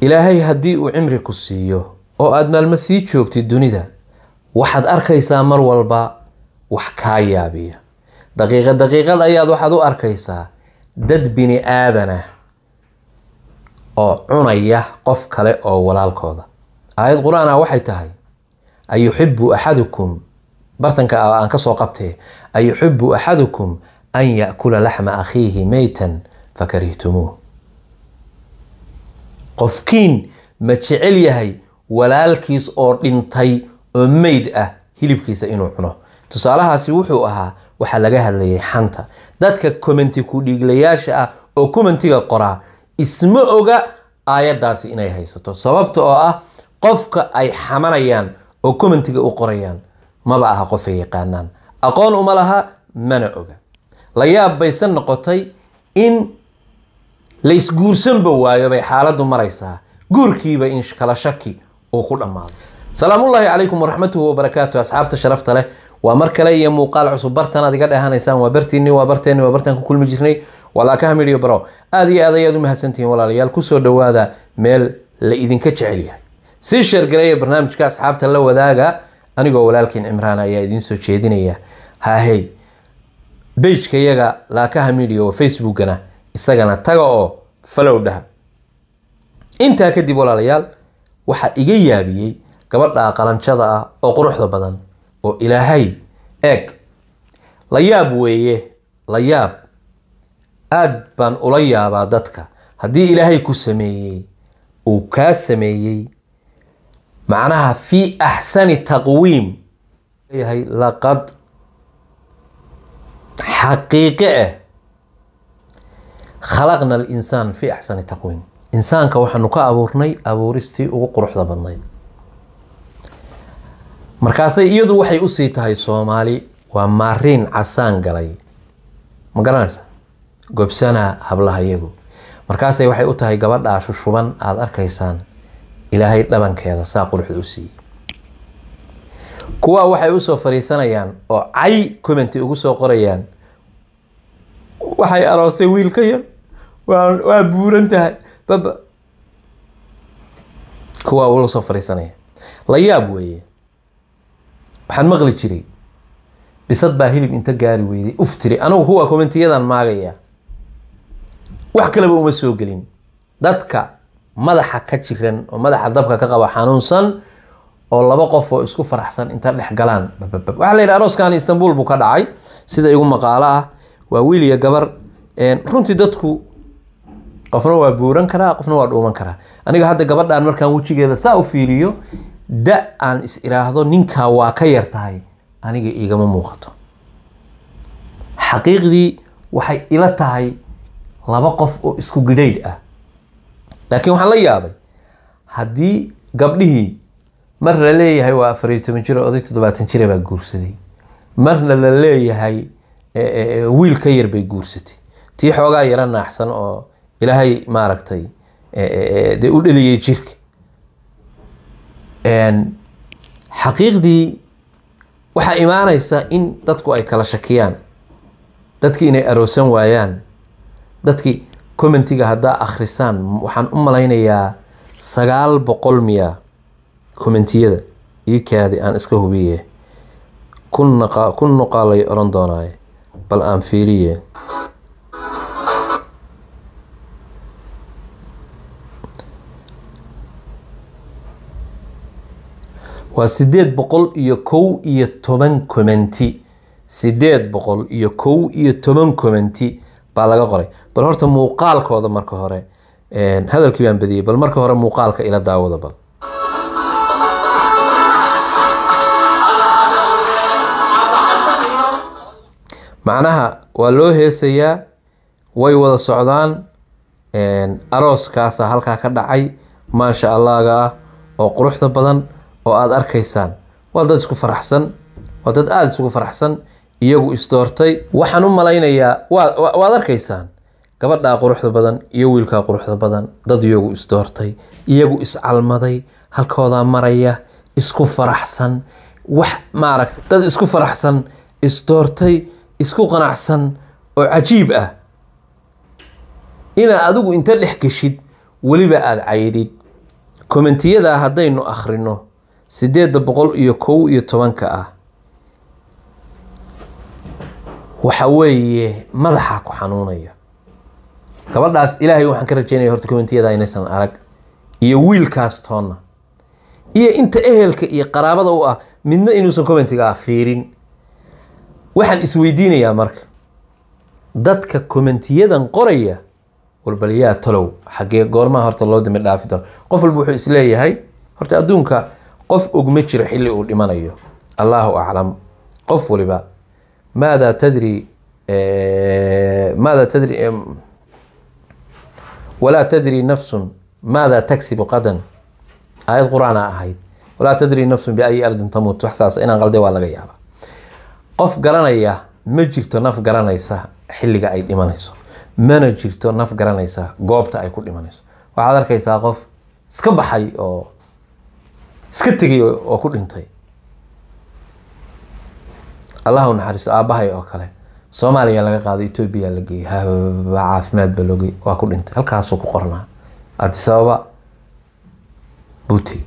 ilaahay haddii uu cimri ku siiyo oo aada maalmo sii joogtid dunida waxaad arkaysaa mar walba wax kaa yaabiya daqiiqa daqiiqad ayaad waxaad u arkaysaa dad bini aadanah oo cunaya qof kale oo walaalkooda aayad qur aana ah waxay tahay ayuxibu axadukum bartanka ah aan kasoo qabtee ayuxibu axadukum an yakula laxma akhiihi meytan fakarihtumuu qofkiin ma jecel yahay walaalkiis oo dhintay oo meyd ah hilibkiisa inuu cuno tusaalahaasi wuxuu ahaa waxaa laga hadlayay xanta dadka komenti ku-dhiiglayaasha ah oo komentiga qoraa isma oga aayaddaasi inay haysato sababta oo ah qofka ay xamanayaan oo komentiga u qorayaan maba aha qof yaqaanaan aqoon uma laha mana oga la yaab baysan noqotay in laysguursanba waayo bay xaaladdu maraysaa guurkiiba inshkala shaki uu ku dhammaaday salaamullaahi calaykum waraxmatuhu wabarakaatu asxaabta sharafta leh waa mar kale iyo muuqaal cusub bartan aad iga dheehanaysaan waa bartiinni waa barteenni waa bartaan ku kulmi jirnay walaa ka hamidhiyo baro aada iyo aad ayaad u mahadsantihiin walaalayaal kusoo dhowaada meel la idinka jecel yahay sii sheergareeya barnaamijka asxaabta la wadaaga anigoo walaalkiin cimraan ayaa idiin soo jeedinaya haahey bejka yaga laakaha midiya oo facebookana isagana taga oo falow dhaha intaa kadib walaalayaal waxaa iga yaabiyey gabadha qalanjada ah oo quruxda badan oo ilaahay eeg la yaab weeye la yaab aad baan ula yaabaa dadka haddii ilaahay ku sameeyey uu kaa sameeyey macnaha fii axsani taqwiim leeyahay laqad xaqiiqe ah khalaqna alinsaan fii axsani taqwiim insaanka waxaanu ka abuurnay abuuristii ugu quruxda badnayd markaasay iyadu waxay usii tahay soomaali waa maariin casaan galay ma garanaysa gobsanaa hablaha iyagu markaasay waxay u tahay gabadhaa shushuban aada arkaysaan ilaahay dhabankeeda saa quruxda usii siiyey kuwaa waxay usoo fariisanayaan oo cay commenty ugu soo qorayaan waxay aroostay wiil ka yar waa buuran tahay baba kuwaa uula soo fadhiisanaya la yaab weeye waxaan maqli jiray bisad baa hilib inta gaari weyday uf tiri anigu kuwaa komentiyadan maagaya wax kaleba uma soo gelin dadka madaxa ka jiran oo madaxa dabka ka qaba xanuunsan oo laba qof oo isku faraxsan inta dhex galaan waxaa la yidhaha arooskan istanbul buu ka dhacay sida igu maqaalo ah waa wiil iyo gabar runtii dadku qofna waa buuran karaa qofna waa dhuuman karaa aniga hadda gabadhaan markaan wejigeeda saa u fiiriyo da aan is iraahdo ninkaa waa ka yar tahay aniga igama muuqato xaqiiqdii waxay ila tahay laba qof oo isku gidhaydh ah laakiin waxaan la yaabay haddii gabdhihii mar la leeyahay waa afar iyo toban jir oday toddobaatan jire baa guursaday marna la leeyahay wiil ka yar bay guursatay tii xoogaa yaro naaxsan oo ilaahay maaragtay dee u dheliyey jirka xaqiiqdii waxaa imaanaysa in dadku ay kala shakiyaan dadkii inay aroosan waayaan dadkii commentiga haddaa akhrisaan waxaan u malaynayaa sagaal boqol miya commentiyada ii kaadi aan iska hubiye kun naqaalay odhan doonaaye bal aan fiiriye waa sideed boqol iyo kow iyo toban commenti sideed boqol iyo kow iyo toban commenti baa laga qoray bal horta muuqaalkooda marka hore hadalkii baan badiyey bal marka hore muuqaalka ila daawada bal macnaha waa loo heesayaa way wada socdaan arooskaasa halkaa ka dhacay maasha allaga ah oo quruxda badan oo aada arkaysaan waa dad isku faraxsan waa dad aada isugu faraxsan iyagu isdoortay waxaan u malaynayaa waad arkaysaan gabadhaa quruxda badan iyo wiilkaa quruxda badan dad iyagu isdoortay iyagu iscalmaday halkoodaa maraya isku faraxsan wax maaragta dad isku faraxsan isdoortay isku qanacsan oo cajiib ah inaa adigu inta dhex geshid weliba aada cayidid kommentiyada haddaynu akhrino sideedda boqol iyo kow iyo tobanka ah waxa weeye madaxaa ku xanuunaya gabadhaas ilaahay waxaan ka rajeynaya horta communitiyada inaysan arag iyo wiilkaas toona iyo inta ehelka iyo qaraabada u ah midna inuusan commentigaa ah fiirin waxaan isweydiinayaa marka dadka commentiyadan qoraya walbal yaa talow xaggee goormaa horta loo dimi dhaafi doona qof walba wuxuu isleeyahay horta adduunka qof ogma jira xilli uu dhimanayo allaahu aclam qof waliba maadaa tadri maadaa tadri walaa tadri nafsun maadaa tagsibu qadan aayad qur-aana ahayd walaa tadri nafsun biayi ardin tamuut wax saas inaan qalday waa laga yaabaa qof garanaya ma jirto naf garanaysa xilliga ay dhimanayso mana jirto naf garanaysa goobta ay ku dhimanayso waxaad arkaysaa qof iska baxay oo iska tegay oo ku dhintay allah u naxariisto aabbahay oo kale soomaaliya laga qaaday etoobiya la geeyey haba caafimaad ba loogeey waa ku dhintay halkaasuu ku qornaa adisababa buu tegey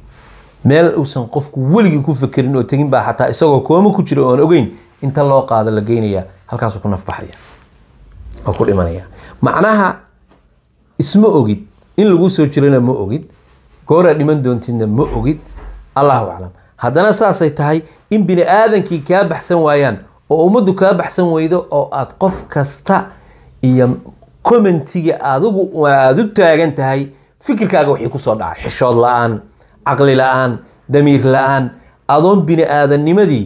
meel uusan qofku weligii ku fekerin oo tegin baa xataa isagoo kooma ku jiro oon ogeyn inta loo qaado la geynayaa halkaasuu ku nafbaxaya oo ku dhimanaya macnaha isma ogid in lagu soo jirana ma ogid gooraa dhiman doontidna ma ogid allahu aclam haddana saasay tahay in bini aadankii kaa baxsan waayaan oo ummaddu kaa baxsan weydo oo aad qof kasta iyo commentiga adgu aada u taagan tahay fikirkaaga wixii kusoo dhaca xishood la-aan caqli la-aan damiir la-aan adoon bini aadannimadii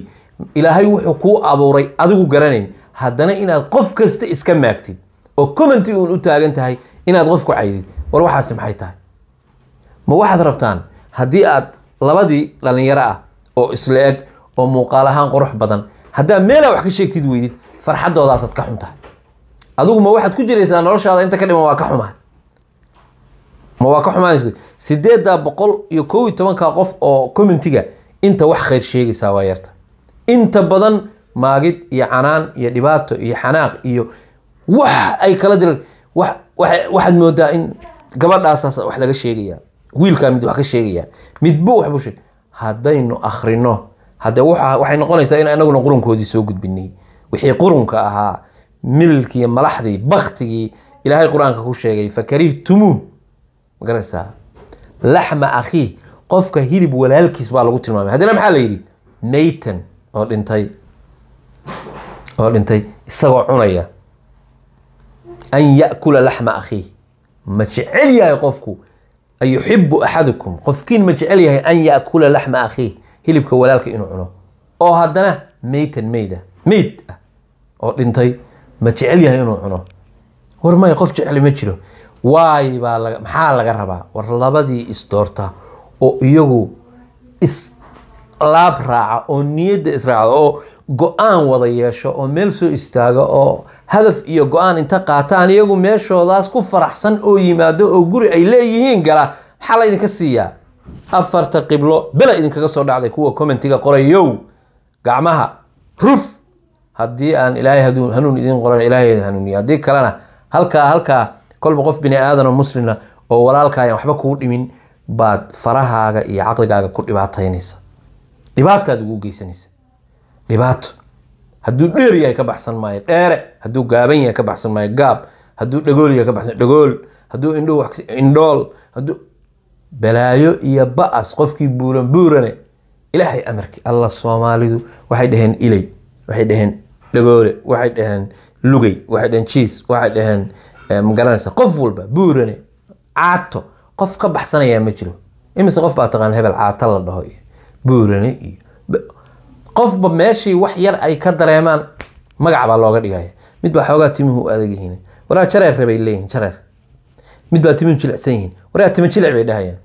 ilaahay wuxuu kuu abuuray adigu garanayn haddana inaad qof kasta iska maagtid oo commenti uun u taagan tahay inaad qof caydid war waxaasi maxay tahay ma waxaad rabtaan haddii aad labadii dhallinyaro ah oo isla eg oo muuqaal ahaan qurux badan haddaa meela wax ka sheegtid weydid farxaddoodaasad ka xuntahay adigu ma waxaad ku jiraysaa noloshaada inta ka dhiman waa ka xumahay ma waa ka xumaanaysa sideeddaa boqol iyo kow iyo tobanka qof oo commentiga inta wax khayr sheegaysaa waa yarta inta badan maagid iyo canaan iyo dhibaato iyo xanaaq iyo wax ay kala direen waxaad moodaa in gabadhaasaas wax laga sheegayaa wiilkaa mid wax ka sheegayaa midba waxbuu sheeg haddaynu akhrino haddee waxay noqonaysaa in anaguna qurunkoodii soo gudbinay wixii qurunka ahaa milkii malaxdii baktigii ilaahay qur-aanka ku sheegay fakarihtumuu ma garanaysaa laxma akhiih qofka hilib walaalkiis baa lagu tilmaamay haddana maxaa la yidhi maytan oo dhintay oo dhintay isagoo cunaya an ya'kula laxma akhiih ma jecel yahay qofku ayuxibu axadukum qofkiin ma jecel yahay an yakula laxma akhiih hilibka walaalka inuu cuno oo haddana meytan meyda meyd ah oo dhintay ma jecel yahay inuu cuno war maya qof jecel ma jiro waay baa maxaa laga rabaa war labadii isdoorta oo iyagu laab raaca oo niyadda israacda oo go-aan wada yeesho oo meel soo istaaga oo hadaf iyo go-aan inta qaataan iyagu meeshoodaas ku faraxsan oo yimaado oo guri ay leeyihiin gala maxaa la idinka siiyaa afarta qiblo bela idinkaga soo dhacday kuwa commentiga qorayow gacmaha ruf haddii aan ilaahay hanuun idiin qoran ilaahay hanuuniya haddii kalena halkaa halkaa kolba qof bini aadan oo muslimna oo walaalka waxba kugu dhimin baad farahaaga iyo caqligaaga ku dhibaataynaysa dhibaataad ugu geysanaysa dhibaato hadduu dheer yahay ka baxsan maayo dheere hadduu gaaban yahay ka baxsan maayo gaab hadduu dhagool yahay ka baxsan dhagool hadduu indhuhu indhool hadduu balaayo iyo ba'as qofkii buuran buurane ilaahay amarkii alla soomaalidu waxay dhaheen ilay waxay dhaheen dhagoole waxay dhaheen lugay waxay dhaheen jiis waxay dhaheen magaranaysa qof walba buurane caato qof ka baxsanayaa ma jiro imise qof baa taqaan hebel caato la dhaho iyo buurane iyo qofba meeshii wax yar ay ka dareemaan magac baa looga dhigaya mid baa xoogaa timuhu u adag yihiin waraa jareer rabay leeyihin jareer mid baa timuhu jilicsan yihiin waraa timo jilic bay dhahayaan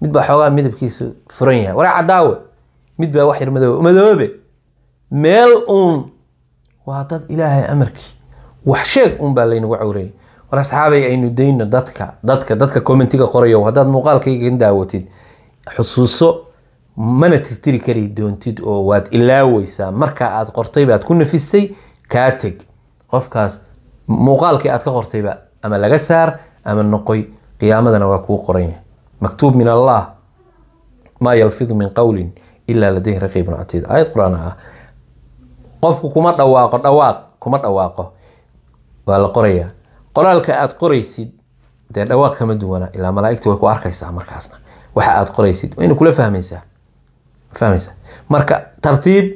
mid baa xoogaa midabkiisu furan yahay waraa cadaawe mid baa wax yar madoobe madoobe meel uun waa dad ilaahay amarkii wax sheeg uun baa laynagu cawrayay war asxaabay aynu dayno dadka dadka dadka commentiga qorayo haddaad muuqaalkayga kan daawatid xusuuso mana tirtiri kari doontid oo waad ilaaweysaa markaa aad qortay baad ku nafistay kaa teg qofkaas muuqaalkii aad ka qortayba ama laga saar ama noqoy qiyaamadana waa kuu qoran yahay maktuub min allah maa yalfidu min qowlin ilaa ladayhi raqiibun catiid aayad qur-aan ah qofku kuma dhawaaqo dhawaaq kuma dhawaaqo waa la qorayaa qoraalka aad qoraysid dee dhawaaq kama duwana ilaa malaaigta way ku arkaysaa markaasna waxa aad qoraysid wayna kula fahmaysaa fahmaysa marka tartiib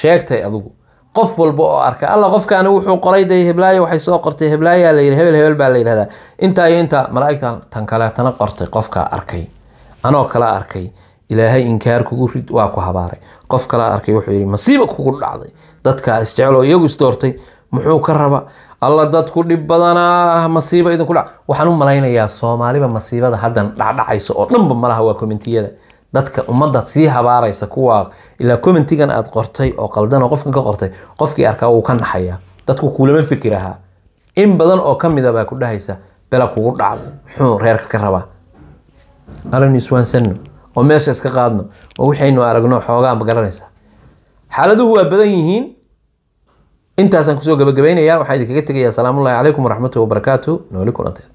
sheegtay adugu qof walba oo arka alla qofkaani wuxuu qoray de heblaayo waxay soo qortay heblaayaa la yidhi hebel hebel baa la yidhahdaa intaa iyo intaa malaa'igtan tan kaleetana qortay qofkaa arkay anoo kala arkay ilaahay inkaar kugu rid waa ku habaaray qof kala arkay wuxuu yidhi masiiba kugu dhacday dadkaa isjecel oo iyagu isdoortay muxuu ka raba alla dad dhib badanaa ah, masiiba idinku dhac waxaan u malaynayaa soomaaliba masiibada haddan dhacdhacayso oo dhanba malaha waa komentiyada dadka ummadda sii habaaraysa kuwa ilaa commentigan aad qortay oo qaldanoo qofkan ka qortay qofkii arkaa wuu ka naxayaa dadku kuulama fikirahaa in badan oo ka mid baa ku dhahaysa bela kugu dhacday muxuu reerka ka rabaa alanu iswaansanno oo meesha iska qaadno oo waxaynu aragno xoogaa ma garanaysa xaaladuhu waa badan yihiin intaasaan kusoo gabagabaynayaa waxaan idinkaga tegayaa asalaamullahi calaykum waraxmatuhi wabarakaatu nooli kulantee